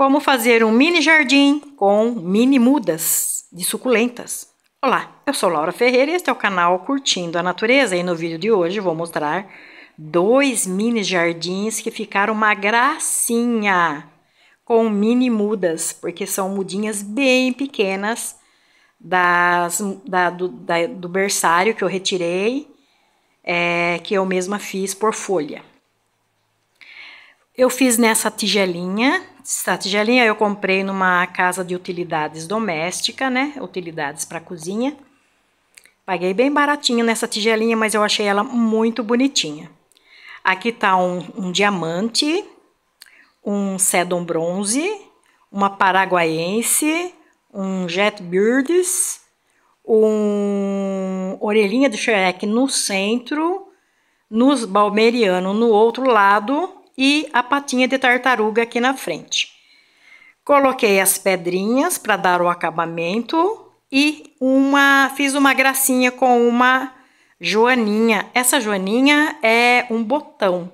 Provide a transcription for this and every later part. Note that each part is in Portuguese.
Como fazer um mini jardim com mini mudas de suculentas. Olá, eu sou Laura Ferreira e este é o canal Curtindo a Natureza e no vídeo de hoje vou mostrar dois mini jardins que ficaram uma gracinha com mini mudas, porque são mudinhas bem pequenas das, da, do, da, do berçário que eu retirei, é, que eu mesma fiz por folha. Eu fiz nessa tigelinha, essa tigelinha eu comprei numa casa de utilidades doméstica, né? Utilidades para cozinha. Paguei bem baratinho nessa tigelinha, mas eu achei ela muito bonitinha. Aqui tá um, um diamante, um sedum bronze, uma paraguaense, um jet birds, um orelhinha de Shrek no centro, nos balmeriano no outro lado e a patinha de tartaruga aqui na frente. Coloquei as pedrinhas para dar o acabamento e uma fiz uma gracinha com uma joaninha. Essa joaninha é um botão,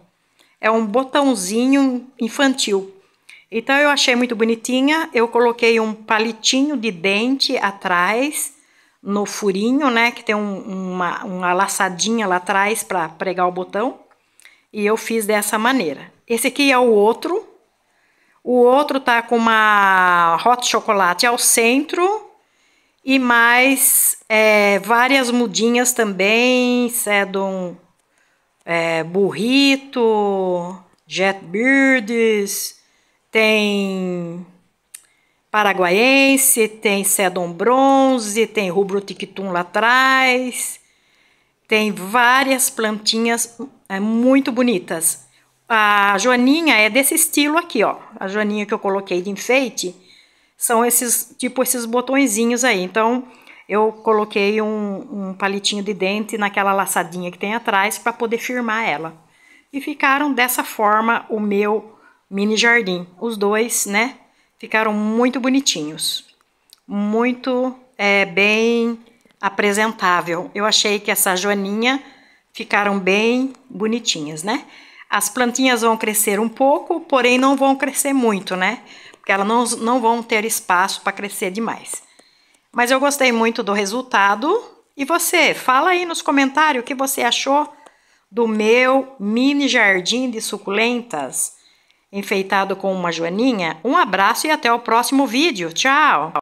é um botãozinho infantil. Então eu achei muito bonitinha, eu coloquei um palitinho de dente atrás no furinho, né, que tem um, uma, uma laçadinha lá atrás para pregar o botão. E eu fiz dessa maneira. Esse aqui é o outro. O outro tá com uma hot chocolate ao centro e mais é, várias mudinhas também, sedum, é, burrito, birds tem paraguaiense, tem sedum bronze, tem rubro tictum lá atrás, tem várias plantinhas é muito bonitas. A joaninha é desse estilo aqui, ó. A joaninha que eu coloquei de enfeite são esses, tipo esses botõezinhos aí. Então, eu coloquei um, um palitinho de dente naquela laçadinha que tem atrás para poder firmar ela. E ficaram dessa forma o meu mini jardim. Os dois, né, ficaram muito bonitinhos. Muito é, bem apresentável. Eu achei que essa joaninha Ficaram bem bonitinhas, né? As plantinhas vão crescer um pouco, porém não vão crescer muito, né? Porque elas não, não vão ter espaço para crescer demais. Mas eu gostei muito do resultado. E você, fala aí nos comentários o que você achou do meu mini jardim de suculentas enfeitado com uma joaninha. Um abraço e até o próximo vídeo. Tchau!